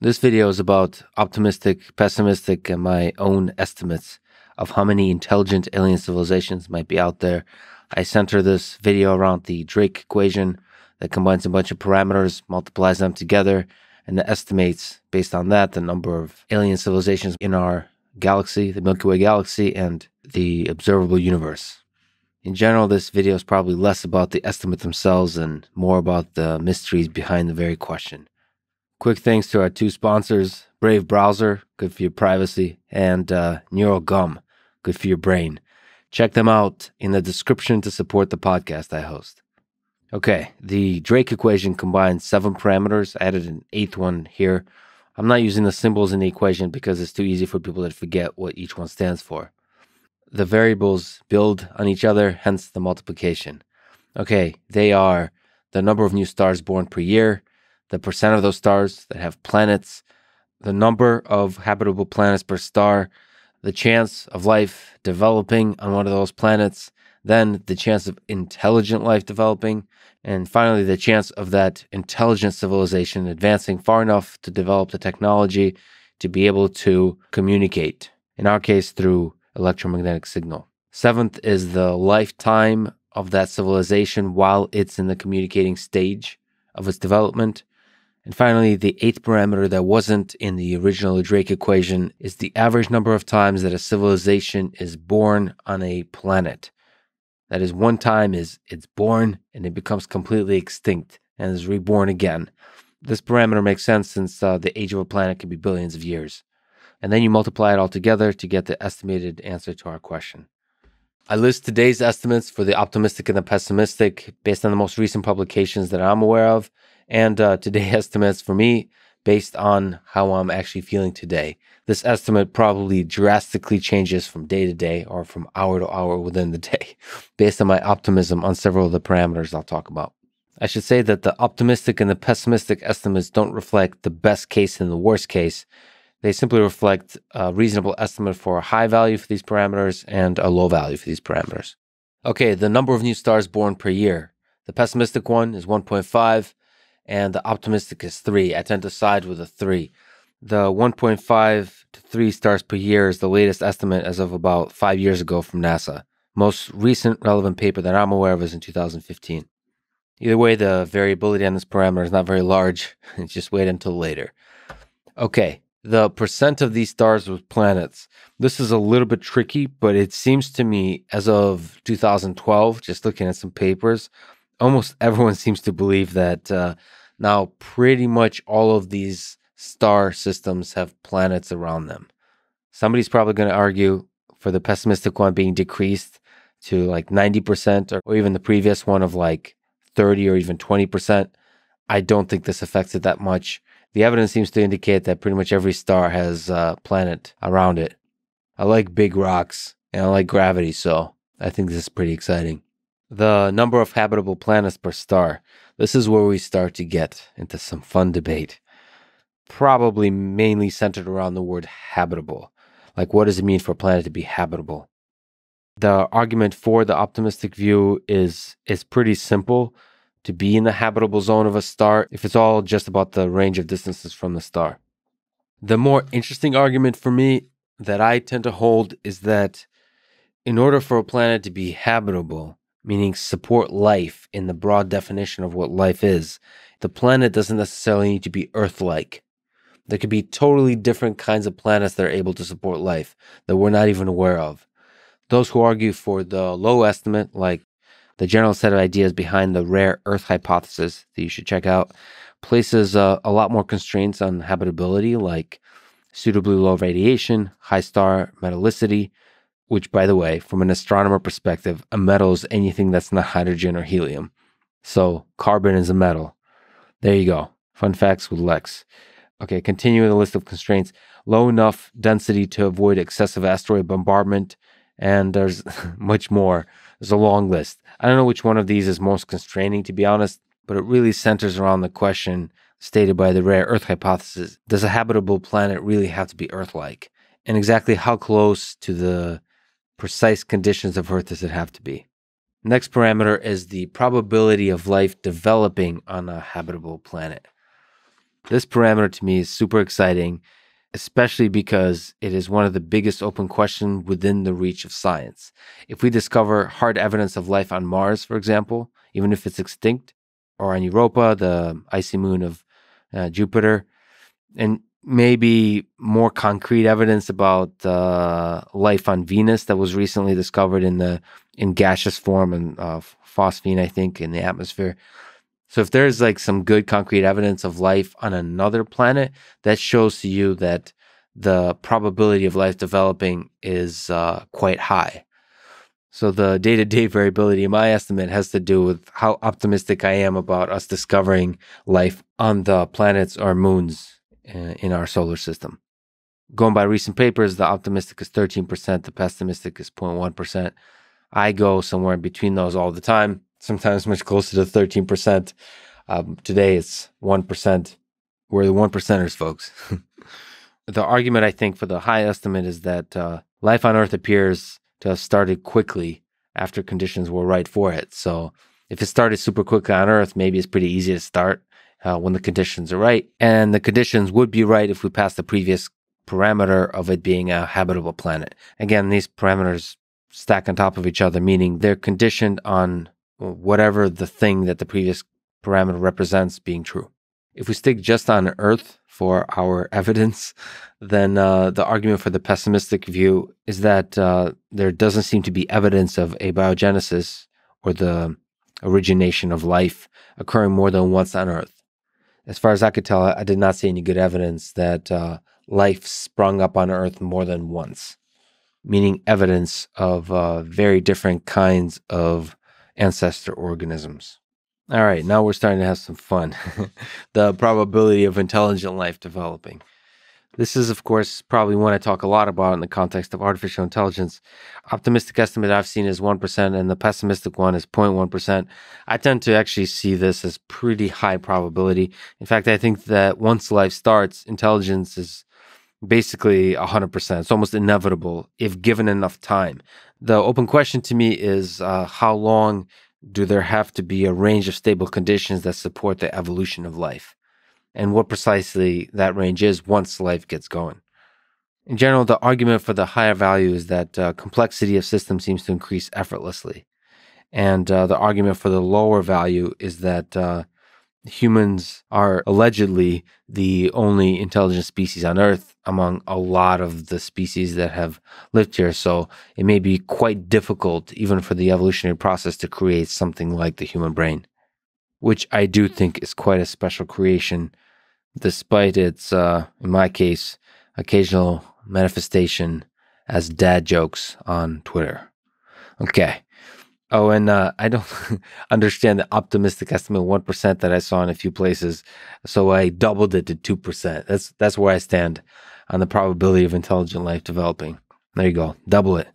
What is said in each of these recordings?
This video is about optimistic, pessimistic, and my own estimates of how many intelligent alien civilizations might be out there. I center this video around the Drake equation that combines a bunch of parameters, multiplies them together, and estimates, based on that, the number of alien civilizations in our galaxy, the Milky Way galaxy, and the observable universe. In general, this video is probably less about the estimates themselves and more about the mysteries behind the very question. Quick thanks to our two sponsors, Brave Browser, good for your privacy, and uh, Neural Gum, good for your brain. Check them out in the description to support the podcast I host. Okay, the Drake equation combines seven parameters. I added an eighth one here. I'm not using the symbols in the equation because it's too easy for people to forget what each one stands for. The variables build on each other, hence the multiplication. Okay, they are the number of new stars born per year, the percent of those stars that have planets, the number of habitable planets per star, the chance of life developing on one of those planets, then the chance of intelligent life developing, and finally the chance of that intelligent civilization advancing far enough to develop the technology to be able to communicate, in our case, through electromagnetic signal. Seventh is the lifetime of that civilization while it's in the communicating stage of its development. And finally, the eighth parameter that wasn't in the original Drake equation is the average number of times that a civilization is born on a planet. That is, one time is it's born and it becomes completely extinct and is reborn again. This parameter makes sense since uh, the age of a planet can be billions of years. And then you multiply it all together to get the estimated answer to our question. I list today's estimates for the optimistic and the pessimistic based on the most recent publications that I'm aware of and uh, today estimates for me based on how I'm actually feeling today. This estimate probably drastically changes from day to day or from hour to hour within the day based on my optimism on several of the parameters I'll talk about. I should say that the optimistic and the pessimistic estimates don't reflect the best case and the worst case. They simply reflect a reasonable estimate for a high value for these parameters and a low value for these parameters. Okay, the number of new stars born per year. The pessimistic one is 1.5, and the optimistic is three. I tend to side with the three. The 1.5 to 3 stars per year is the latest estimate as of about five years ago from NASA. Most recent relevant paper that I'm aware of is in 2015. Either way, the variability on this parameter is not very large. Just wait until later. Okay, the percent of these stars with planets. This is a little bit tricky, but it seems to me as of 2012, just looking at some papers, almost everyone seems to believe that uh, now pretty much all of these star systems have planets around them. Somebody's probably going to argue for the pessimistic one being decreased to like 90% or, or even the previous one of like 30 or even 20%. I don't think this affects it that much. The evidence seems to indicate that pretty much every star has a uh, planet around it. I like big rocks and I like gravity, so I think this is pretty exciting the number of habitable planets per star. This is where we start to get into some fun debate, probably mainly centered around the word habitable. Like, what does it mean for a planet to be habitable? The argument for the optimistic view is, is pretty simple. To be in the habitable zone of a star, if it's all just about the range of distances from the star. The more interesting argument for me that I tend to hold is that in order for a planet to be habitable, meaning support life in the broad definition of what life is. The planet doesn't necessarily need to be Earth like. There could be totally different kinds of planets that are able to support life that we're not even aware of. Those who argue for the low estimate, like the general set of ideas behind the rare Earth hypothesis that you should check out, places uh, a lot more constraints on habitability, like suitably low radiation, high star metallicity, which, by the way, from an astronomer perspective, a metal is anything that's not hydrogen or helium. So carbon is a metal. There you go. Fun facts with Lex. Okay, continuing the list of constraints low enough density to avoid excessive asteroid bombardment. And there's much more. There's a long list. I don't know which one of these is most constraining, to be honest, but it really centers around the question stated by the rare Earth hypothesis Does a habitable planet really have to be Earth like? And exactly how close to the precise conditions of Earth does it have to be? Next parameter is the probability of life developing on a habitable planet. This parameter to me is super exciting, especially because it is one of the biggest open questions within the reach of science. If we discover hard evidence of life on Mars, for example, even if it's extinct, or on Europa, the icy moon of uh, Jupiter, and maybe more concrete evidence about uh, life on Venus that was recently discovered in the in gaseous form and uh, phosphine, I think, in the atmosphere. So if there's like some good concrete evidence of life on another planet, that shows to you that the probability of life developing is uh, quite high. So the day-to-day -day variability, in my estimate, has to do with how optimistic I am about us discovering life on the planets or moons uh, in our solar system. Going by recent papers, the optimistic is 13%, the pessimistic is 0.1%. I go somewhere in between those all the time, sometimes much closer to 13%. Um, today it's 1%. We're the 1%ers, folks. the argument, I think, for the high estimate is that uh, life on Earth appears to have started quickly after conditions were right for it. So if it started super quick on Earth, maybe it's pretty easy to start uh, when the conditions are right. And the conditions would be right if we pass the previous parameter of it being a habitable planet. Again, these parameters stack on top of each other, meaning they're conditioned on whatever the thing that the previous parameter represents being true. If we stick just on Earth for our evidence, then uh, the argument for the pessimistic view is that uh, there doesn't seem to be evidence of abiogenesis or the origination of life occurring more than once on Earth as far as I could tell, I did not see any good evidence that uh, life sprung up on Earth more than once, meaning evidence of uh, very different kinds of ancestor organisms. All right, now we're starting to have some fun. the probability of intelligent life developing. This is, of course, probably one I talk a lot about in the context of artificial intelligence. Optimistic estimate I've seen is 1%, and the pessimistic one is 0.1%. I tend to actually see this as pretty high probability. In fact, I think that once life starts, intelligence is basically 100%. It's almost inevitable if given enough time. The open question to me is uh, how long do there have to be a range of stable conditions that support the evolution of life? and what precisely that range is once life gets going. In general, the argument for the higher value is that uh, complexity of system seems to increase effortlessly. And uh, the argument for the lower value is that uh, humans are allegedly the only intelligent species on Earth among a lot of the species that have lived here. So it may be quite difficult, even for the evolutionary process, to create something like the human brain, which I do think is quite a special creation despite its, uh, in my case, occasional manifestation as dad jokes on Twitter. Okay. Oh, and uh, I don't understand the optimistic estimate one percent that I saw in a few places, so I doubled it to two percent. That's that's where I stand on the probability of intelligent life developing. There you go, double it.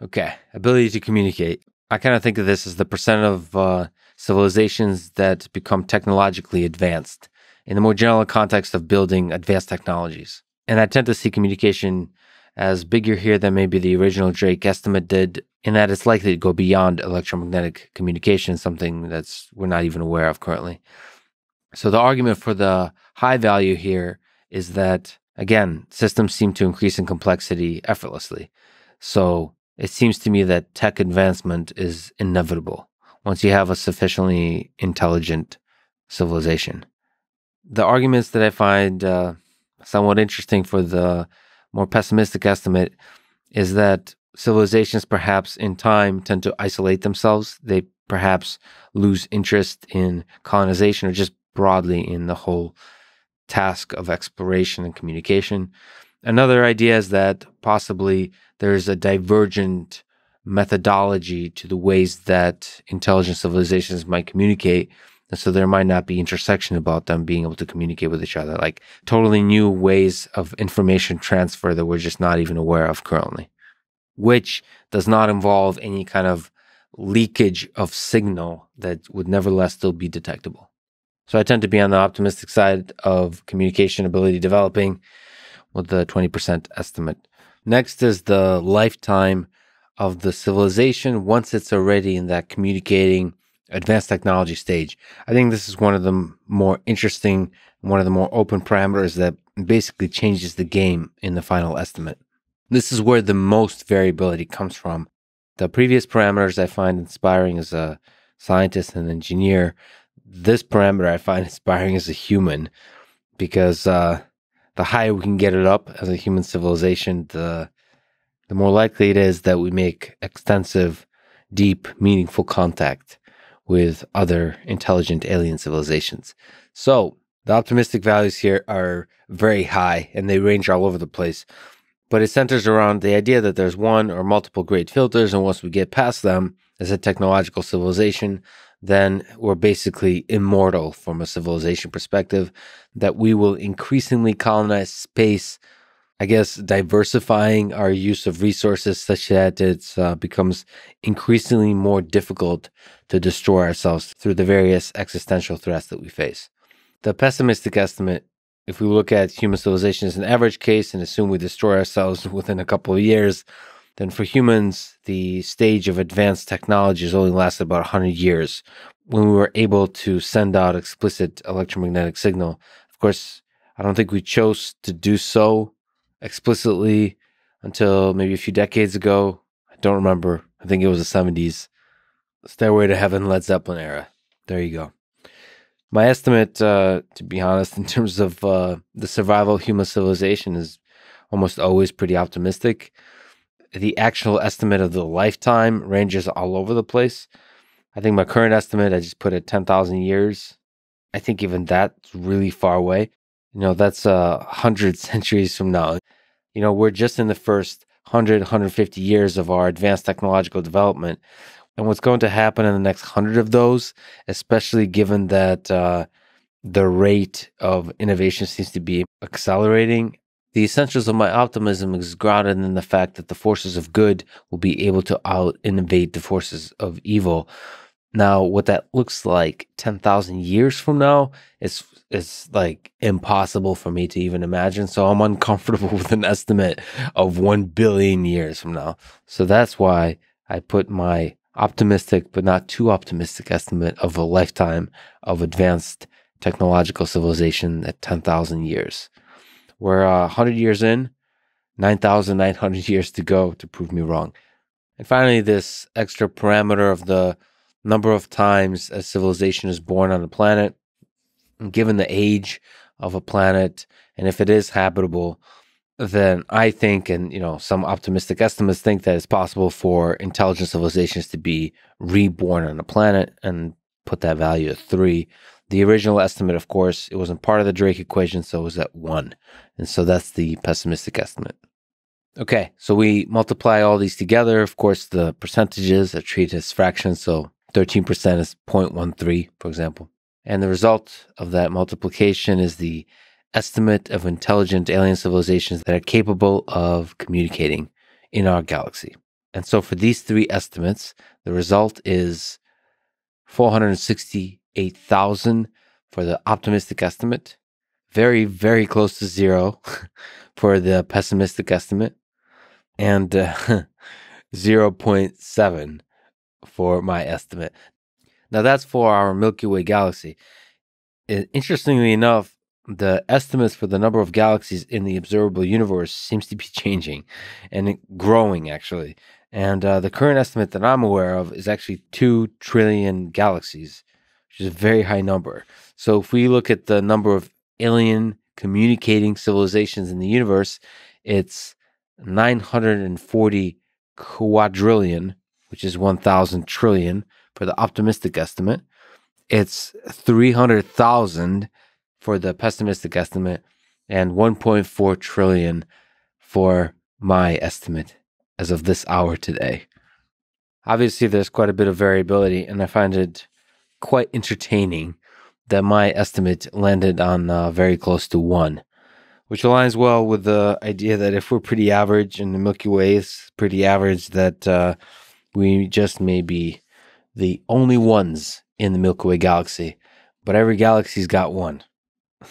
Okay, ability to communicate. I kind of think of this as the percent of uh, civilizations that become technologically advanced in the more general context of building advanced technologies. And I tend to see communication as bigger here than maybe the original Drake estimate did, in that it's likely to go beyond electromagnetic communication, something that's we're not even aware of currently. So the argument for the high value here is that again, systems seem to increase in complexity effortlessly. So it seems to me that tech advancement is inevitable once you have a sufficiently intelligent civilization the arguments that I find uh, somewhat interesting for the more pessimistic estimate is that civilizations perhaps in time tend to isolate themselves. They perhaps lose interest in colonization or just broadly in the whole task of exploration and communication. Another idea is that possibly there's a divergent methodology to the ways that intelligent civilizations might communicate and so there might not be intersection about them being able to communicate with each other, like totally new ways of information transfer that we're just not even aware of currently, which does not involve any kind of leakage of signal that would nevertheless still be detectable. So I tend to be on the optimistic side of communication ability developing with the 20% estimate. Next is the lifetime of the civilization once it's already in that communicating advanced technology stage. I think this is one of the more interesting, one of the more open parameters that basically changes the game in the final estimate. This is where the most variability comes from. The previous parameters I find inspiring as a scientist and engineer. This parameter I find inspiring as a human because uh, the higher we can get it up as a human civilization, the the more likely it is that we make extensive, deep, meaningful contact with other intelligent alien civilizations. So the optimistic values here are very high and they range all over the place. But it centers around the idea that there's one or multiple great filters, and once we get past them as a technological civilization, then we're basically immortal from a civilization perspective, that we will increasingly colonize space I guess, diversifying our use of resources such that it uh, becomes increasingly more difficult to destroy ourselves through the various existential threats that we face. The pessimistic estimate, if we look at human civilization as an average case and assume we destroy ourselves within a couple of years, then for humans, the stage of advanced technology has only lasted about 100 years when we were able to send out explicit electromagnetic signal. Of course, I don't think we chose to do so explicitly until maybe a few decades ago. I don't remember. I think it was the 70s. Stairway to Heaven, Led Zeppelin era. There you go. My estimate, uh, to be honest, in terms of uh, the survival of human civilization is almost always pretty optimistic. The actual estimate of the lifetime ranges all over the place. I think my current estimate, I just put at 10,000 years. I think even that's really far away. You know, that's uh, a uh, hundred centuries from now. You know, we're just in the first 100, 150 years of our advanced technological development. And what's going to happen in the next hundred of those, especially given that uh, the rate of innovation seems to be accelerating, the essentials of my optimism is grounded in the fact that the forces of good will be able to out innovate the forces of evil now, what that looks like 10,000 years from now is is like impossible for me to even imagine. So I'm uncomfortable with an estimate of 1 billion years from now. So that's why I put my optimistic, but not too optimistic estimate of a lifetime of advanced technological civilization at 10,000 years. We're uh, 100 years in, 9,900 years to go to prove me wrong. And finally, this extra parameter of the number of times a civilization is born on a planet, given the age of a planet, and if it is habitable, then I think, and you know, some optimistic estimates think that it's possible for intelligent civilizations to be reborn on a planet and put that value at three. The original estimate, of course, it wasn't part of the Drake equation, so it was at one. And so that's the pessimistic estimate. Okay, so we multiply all these together. Of course, the percentages are treated as fractions, so 13% is 0.13, for example. And the result of that multiplication is the estimate of intelligent alien civilizations that are capable of communicating in our galaxy. And so for these three estimates, the result is 468,000 for the optimistic estimate, very, very close to zero for the pessimistic estimate, and uh, 0.7 for my estimate. Now, that's for our Milky Way galaxy. interestingly enough, the estimates for the number of galaxies in the observable universe seems to be changing and growing actually and uh, the current estimate that i'm aware of is actually 2 trillion galaxies which is a very high number so if we look at the number of alien communicating civilizations in the universe it's 940 quadrillion which is 1,000 trillion for the optimistic estimate. It's 300,000 for the pessimistic estimate and 1.4 trillion for my estimate as of this hour today. Obviously, there's quite a bit of variability, and I find it quite entertaining that my estimate landed on uh, very close to one, which aligns well with the idea that if we're pretty average and the Milky Way is pretty average, that uh, we just may be the only ones in the Milky Way galaxy, but every galaxy's got one.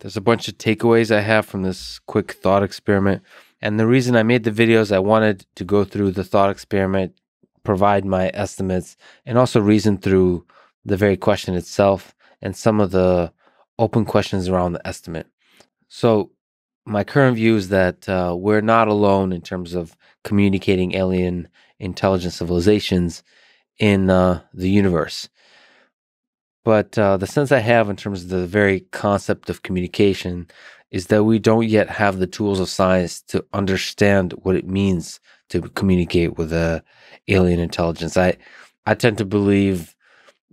There's a bunch of takeaways I have from this quick thought experiment. And the reason I made the videos, I wanted to go through the thought experiment, provide my estimates, and also reason through the very question itself and some of the open questions around the estimate. So my current view is that uh, we're not alone in terms of communicating alien intelligent civilizations in uh, the universe. But uh, the sense I have in terms of the very concept of communication is that we don't yet have the tools of science to understand what it means to communicate with a uh, alien intelligence. I I tend to believe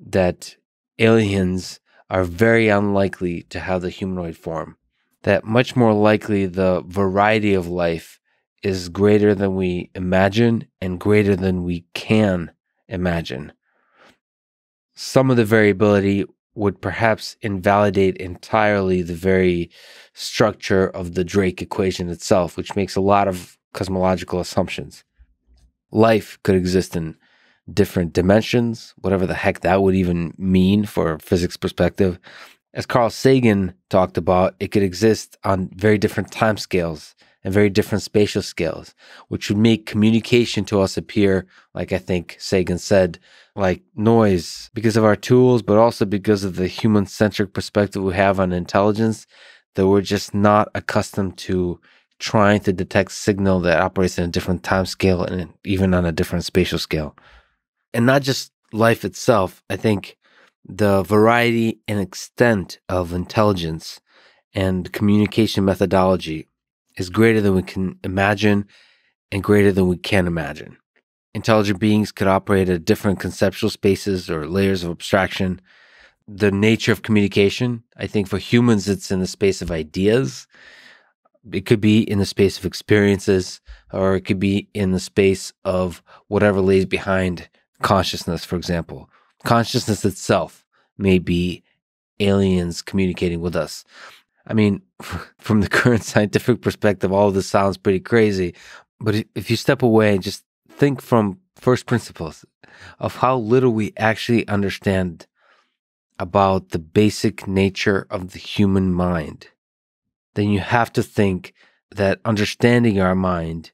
that aliens are very unlikely to have the humanoid form that much more likely the variety of life is greater than we imagine and greater than we can imagine. Some of the variability would perhaps invalidate entirely the very structure of the Drake equation itself, which makes a lot of cosmological assumptions. Life could exist in different dimensions, whatever the heck that would even mean for a physics perspective as Carl Sagan talked about, it could exist on very different time scales and very different spatial scales, which would make communication to us appear, like I think Sagan said, like noise because of our tools, but also because of the human centric perspective we have on intelligence that we're just not accustomed to trying to detect signal that operates in a different time scale and even on a different spatial scale. And not just life itself, I think the variety and extent of intelligence and communication methodology is greater than we can imagine and greater than we can imagine. Intelligent beings could operate at different conceptual spaces or layers of abstraction. The nature of communication, I think for humans, it's in the space of ideas. It could be in the space of experiences, or it could be in the space of whatever lays behind consciousness, for example, Consciousness itself may be aliens communicating with us. I mean, from the current scientific perspective, all of this sounds pretty crazy. But if you step away and just think from first principles of how little we actually understand about the basic nature of the human mind, then you have to think that understanding our mind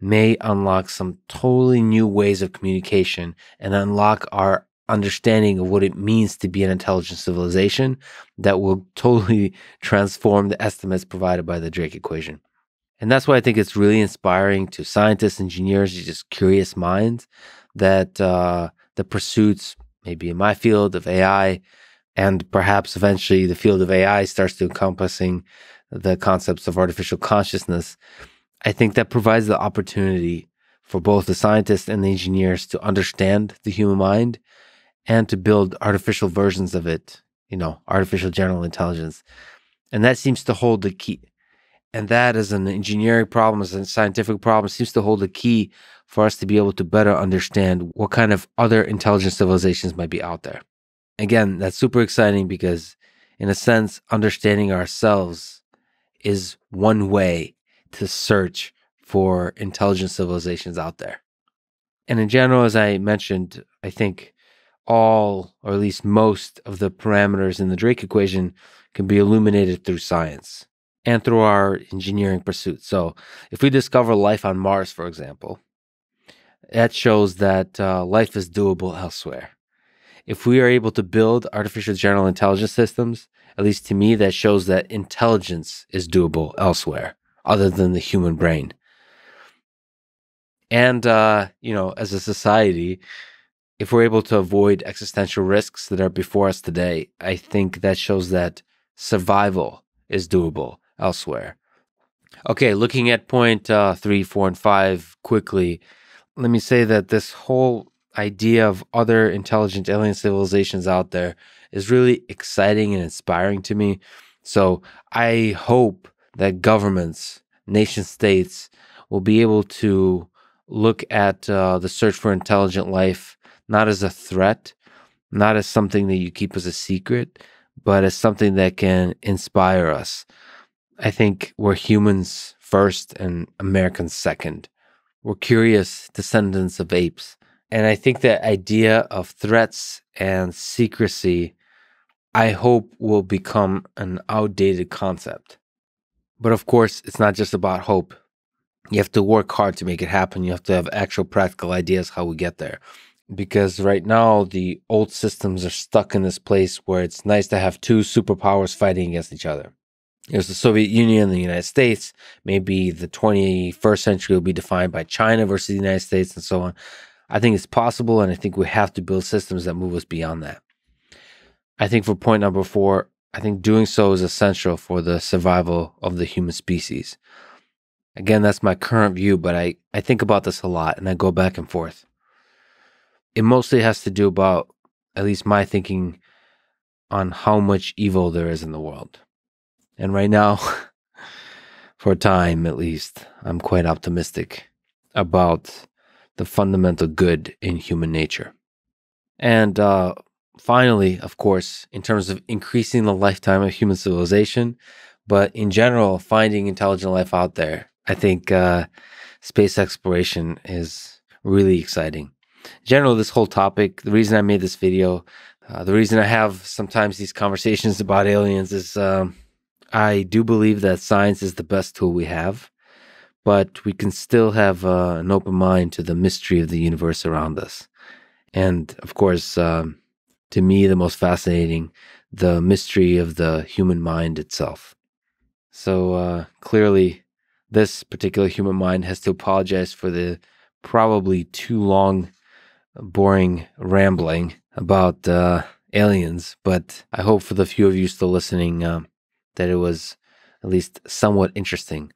may unlock some totally new ways of communication and unlock our understanding of what it means to be an intelligent civilization that will totally transform the estimates provided by the Drake equation. And that's why I think it's really inspiring to scientists, engineers, just curious minds that uh, the pursuits, maybe in my field of AI, and perhaps eventually the field of AI starts to encompassing the concepts of artificial consciousness. I think that provides the opportunity for both the scientists and the engineers to understand the human mind and to build artificial versions of it, you know, artificial general intelligence. And that seems to hold the key. And that, as an engineering problem, as a scientific problem, seems to hold the key for us to be able to better understand what kind of other intelligent civilizations might be out there. Again, that's super exciting because, in a sense, understanding ourselves is one way to search for intelligent civilizations out there. And in general, as I mentioned, I think all, or at least most, of the parameters in the Drake equation can be illuminated through science and through our engineering pursuits. So, if we discover life on Mars, for example, that shows that uh, life is doable elsewhere. If we are able to build artificial general intelligence systems, at least to me, that shows that intelligence is doable elsewhere other than the human brain. And, uh, you know, as a society, if we're able to avoid existential risks that are before us today, I think that shows that survival is doable elsewhere. Okay, looking at point, uh, three, four, and five quickly, let me say that this whole idea of other intelligent alien civilizations out there is really exciting and inspiring to me. So I hope that governments, nation states, will be able to look at uh, the search for intelligent life not as a threat, not as something that you keep as a secret, but as something that can inspire us. I think we're humans first and Americans second. We're curious descendants of apes. And I think that idea of threats and secrecy, I hope, will become an outdated concept. But of course, it's not just about hope. You have to work hard to make it happen. You have to have actual practical ideas how we get there because right now the old systems are stuck in this place where it's nice to have two superpowers fighting against each other. There's the Soviet Union and the United States. Maybe the 21st century will be defined by China versus the United States and so on. I think it's possible, and I think we have to build systems that move us beyond that. I think for point number four, I think doing so is essential for the survival of the human species. Again, that's my current view, but I, I think about this a lot and I go back and forth it mostly has to do about at least my thinking on how much evil there is in the world. And right now, for a time at least, I'm quite optimistic about the fundamental good in human nature. And uh, finally, of course, in terms of increasing the lifetime of human civilization, but in general, finding intelligent life out there, I think uh, space exploration is really exciting general, this whole topic, the reason I made this video, uh, the reason I have sometimes these conversations about aliens is um, I do believe that science is the best tool we have, but we can still have uh, an open mind to the mystery of the universe around us. And of course, um, to me, the most fascinating, the mystery of the human mind itself. So uh, clearly, this particular human mind has to apologize for the probably too long boring rambling about uh, aliens, but I hope for the few of you still listening um, that it was at least somewhat interesting.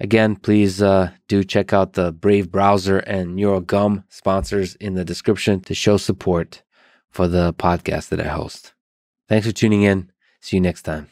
Again, please uh, do check out the Brave browser and NeuroGum sponsors in the description to show support for the podcast that I host. Thanks for tuning in. See you next time.